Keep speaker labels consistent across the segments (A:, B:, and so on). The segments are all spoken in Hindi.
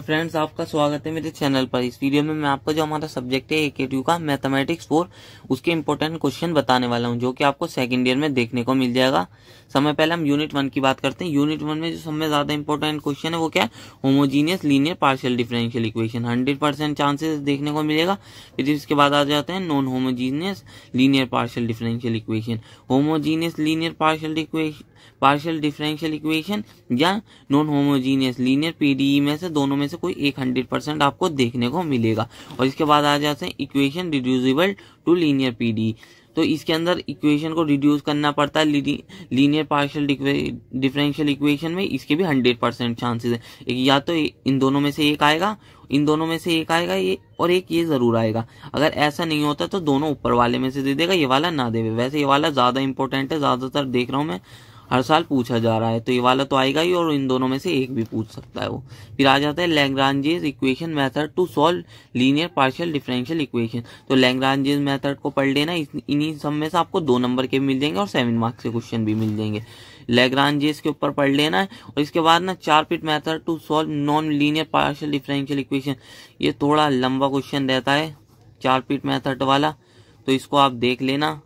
A: फ्रेंड्स आपका स्वागत है मेरे चैनल पर इस वीडियो में मैं आपको जो हमारा सब्जेक्ट है एकेटीयू का मैथमेटिक्स फोर उसके इम्पोर्टेंट क्वेश्चन बताने वाला हूं जो कि आपको सेकंड ईयर में देखने को मिल जाएगा समय पहले हम यूनिट वन की बात करते हैं यूनिट वन में जो सबसे ज्यादा इम्पोर्टेंट क्वेश्चन है वो क्या है homogeneous linear partial differential equation hundred percent chances देखने को मिलेगा फिर इसके बाद आ जाते हैं non homogeneous linear partial differential equation homogeneous linear partial partial differential equation या नॉन होमोजीनियस लीनियर पीडीई में से दोनों में से कोई एक हंड्रेड परसेंट आपको देखने को मिलेगा और इसके बाद आ जाते हैं equation reducible to linear PDE तो इसके अंदर इक्वेशन को रिड्यूस करना पड़ता है लीनियर पार्शियल डिफरेंशियल इक्वेशन में इसके भी हंड्रेड परसेंट चांसेस है या तो इन दोनों में से एक आएगा इन दोनों में से एक आएगा ये और एक ये जरूर आएगा अगर ऐसा नहीं होता तो दोनों ऊपर वाले में से दे देगा ये वाला ना दे वैसे ये वाला ज़्यादा इंपॉर्टेंट है ज़्यादातर देख रहा हूँ मैं हर साल पूछा जा रहा है तो ये वाला तो आएगा ही और इन दोनों में से एक भी पूछ सकता है वो फिर आ जाता है Lagrange's equation method to solve linear partial differential equation तो लैंग्रांजेज मेथड को पढ़ लेना इन्हीं सब में से आपको दो नंबर के मिल जाएंगे और सेवन मार्क्स के क्वेश्चन भी मिल जाएंगे लेग्रांजेस के ऊपर पढ़ लेना है और इसके बाद ना Charpit method to solve non linear partial differential equation ये थोड़ा लंबा क्वेश्चन रहता है चार पिट मैथड वाला तो इसको आप देख लेना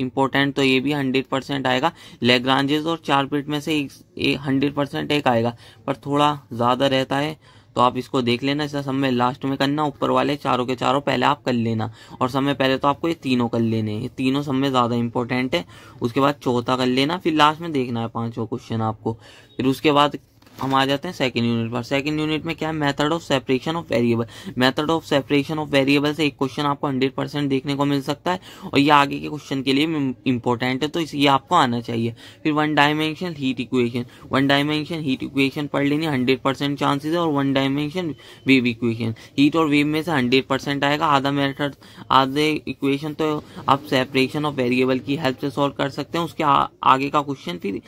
A: इम्पोर्टेंट तो ये भी हंड्रेड परसेंट आएगा लेग्रांजेस और पीट में से एक हंड्रेड परसेंट एक आएगा पर थोड़ा ज़्यादा रहता है तो आप इसको देख लेना इसका सब में लास्ट में करना ऊपर वाले चारों के चारों पहले आप कर लेना और समय पहले तो आपको ये तीनों कर लेने ये तीनों सब में ज़्यादा इंपॉर्टेंट है उसके बाद चौथा कर लेना फिर लास्ट में देखना है पांचों क्वेश्चन आपको फिर उसके बाद हम आ जाते हैं सेकंड यूनिट पर सेकंड यूनिट में क्या है method of separation of variable method of separation of variable से एक क्वेश्चन आपको 100 परसेंट देखने को मिल सकता है और ये आगे के क्वेश्चन के लिए इंपॉर्टेंट है तो इस ये आपको आना चाहिए फिर one dimension heat equation one dimension heat equation पढ़ लेनी हंड्रेड परसेंट है और one dimension wave equation heat और वेव में से हंड्रेड आएगा आधा मेथड आधे इक्वेशन तो आप सेपरेशन ऑफ वेरिएबल की हेल्प से सॉल्व कर सकते हैं उसके आ, आगे का क्वेश्चन फिर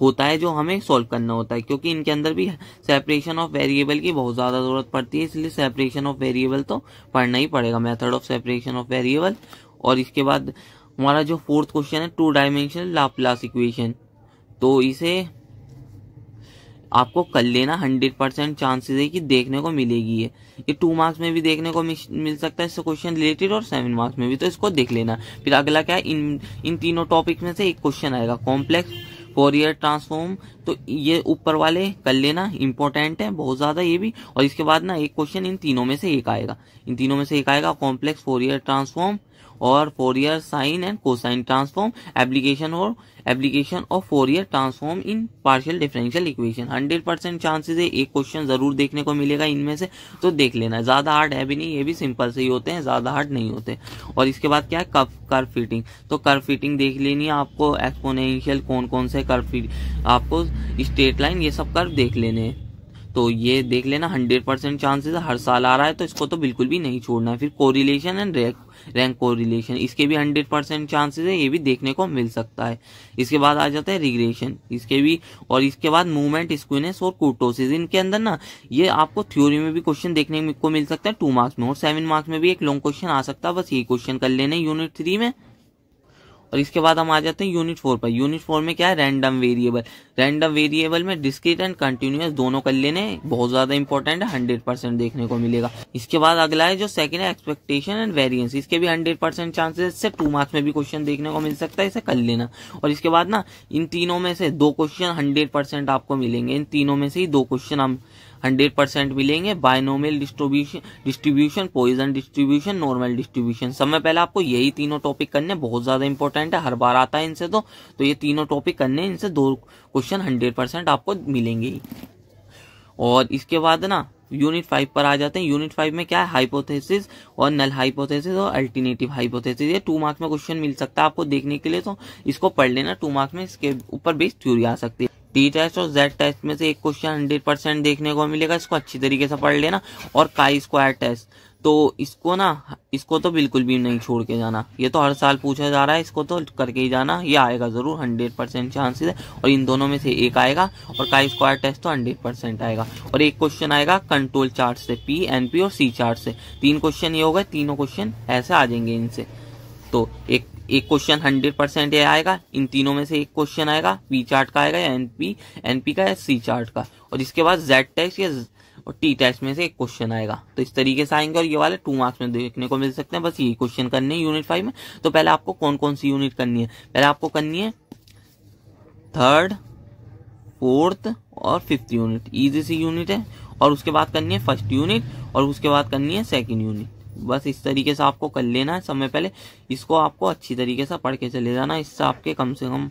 A: होता है जो हमें सॉल्व करना होता है क्योंकि इनके अंदर भी सेपरेशन ऑफ वेरिएबल की बहुत ज़्यादा ज़रूरत पड़ती है इसलिए सेपरेशन ऑफ वेरिएबल तो पढ़ना ही पड़ेगा method of separation of variable और इसके बाद हमारा जो फोर्थ क्वेश्चन है टू डायमेंशनल लाप्लास इक्वेशन तो इसे आपको कर लेना हंड्रेड परसेंट चांसेस है कि देखने को मिलेगी है ये टू मार्क्स में भी देखने को मिल सकता है इससे क्वेश्चन रिलेटेड और सेवन मार्क्स में भी तो इसको देख लेना फिर अगला क्या है इन इन तीनों टॉपिक में से एक क्वेश्चन आएगा कॉम्प्लेक्स फोरियर ट्रांसफॉर्म तो ये ऊपर वाले कर लेना इंपॉर्टेंट है बहुत ज्यादा ये भी और इसके बाद ना एक क्वेश्चन इन तीनों में से एक आएगा इन तीनों में से एक आएगा कॉम्प्लेक्स फोरियर ट्रांसफॉर्म और Fourier sine and cosine transform application और application of Fourier transform in partial differential equation hundred percent chances है एक क्वेश्चन जरूर देखने को मिलेगा इनमें से तो देख लेना ज्यादा हार्ड है भी नहीं ये भी सिंपल से ही होते हैं ज्यादा हार्ड नहीं होते और इसके बाद क्या है कफ कर फिटिंग तो कर फिटिंग देख लेनी है आपको एक्सपोनेंशियल कौन कौन से कर फिट आपको स्ट्रेट लाइन ये सब कर देख लेने हैं तो ये देख लेना हंड्रेड परसेंट चांसेस हर साल आ रहा है तो इसको तो बिल्कुल भी नहीं छोड़ना है फिर correlation and rank rank correlation इसके भी हंड्रेड परसेंट चांसेस है ये भी देखने को मिल सकता है इसके बाद आ जाता है रिग्रेशन इसके भी और इसके बाद मूवमेंट स्क्विनेस और कोटोसिस इनके अंदर ना ये आपको थ्योरी में भी क्वेश्चन देखने को मिल सकता है टू मार्क्स में और सेवन मार्क्स में भी एक लॉन्ग क्वेश्चन आ सकता है बस ये क्वेश्चन कर लेना यूनिट थ्री में और इसके बाद हम आ जाते हैं यूनिट फोर पर यूनिट फोर में क्या है रैंडम वेरिएबल रैंडम वेरिएबल में डिस्क्रीट एंड कंटिन्यूस दोनों कर लेने बहुत ज्यादा इंपॉर्टेंट है हंड्रेड परसेंट देखने को मिलेगा इसके बाद अगला है जो सेकंड है एक्सपेक्टेशन एंड वेरिएंस इसके भी हंड्रेड परसेंट चांसेस से टू मार्क्स में भी क्वेश्चन देखने को मिल सकता है इसे कर लेना और इसके बाद ना इन तीनों में से दो क्वेश्चन हंड्रेड परसेंट आपको मिलेंगे इन तीनों में से ही दो क्वेश्चन हम हंड्रेड परसेंट मिलेंगे binomial distribution distribution Poisson distribution normal distribution सब में पहले आपको यही तीनों टॉपिक करने बहुत ज्यादा इंपॉर्टेंट है हर बार आता है इनसे तो, तो ये तीनों टॉपिक करने इनसे दो क्वेश्चन क्वेश्चन हंड्रेड परसेंट आपको मिलेंगे ही और इसके बाद ना यूनिट फाइव पर आ जाते हैं यूनिट फाइव में क्या है हाइपोथेसिस और नल हाइपोथेसिस और अल्टरनेटिव हाइपोथेसिस ये टू मार्क्स में क्वेश्चन मिल सकता है आपको देखने के लिए तो इसको पढ़ लेना टू मार्क्स में इसके ऊपर बेस थ्योरी आ सकती है टी टेस्ट और जेड टेस्ट में से एक क्वेश्चन हंड्रेड परसेंट देखने को मिलेगा इसको अच्छी तरीके से पढ़ लेना और काई स्क्वायर टेस्ट तो इसको ना इसको तो बिल्कुल भी नहीं छोड़ के जाना ये तो हर साल पूछा जा रहा है इसको तो करके ही जाना ये आएगा ज़रूर हंड्रेड परसेंट चांसेस है और इन दोनों में से एक आएगा और का स्क्वायर टेस्ट तो हंड्रेड परसेंट आएगा और एक क्वेश्चन आएगा कंट्रोल चार्ट से पी एन पी और सी चार्ट से तीन क्वेश्चन ये हो गए तीनों क्वेश्चन ऐसे आ जाएंगे इनसे तो एक एक क्वेश्चन हंड्रेड परसेंट ये आएगा इन तीनों में से एक क्वेश्चन आएगा पी चार्ट का आएगा या एन पी एन पी का या सी चार्ट का और इसके बाद जेड टेस्ट या और टी टेस्ट में से एक क्वेश्चन आएगा तो इस तरीके से आएंगे और ये वाले टू मार्क्स में देखने को मिल सकते हैं बस ये क्वेश्चन करने हैं यूनिट फाइव में तो पहले आपको कौन कौन सी यूनिट करनी है पहले आपको करनी है थर्ड फोर्थ और फिफ्थ यूनिट इजी सी यूनिट है और उसके बाद करनी है फर्स्ट यूनिट और उसके बाद करनी है सेकेंड यूनिट बस इस तरीके से आपको कर लेना है समय पहले इसको आपको अच्छी तरीके से पढ़ के चले जाना इससे आपके कम से कम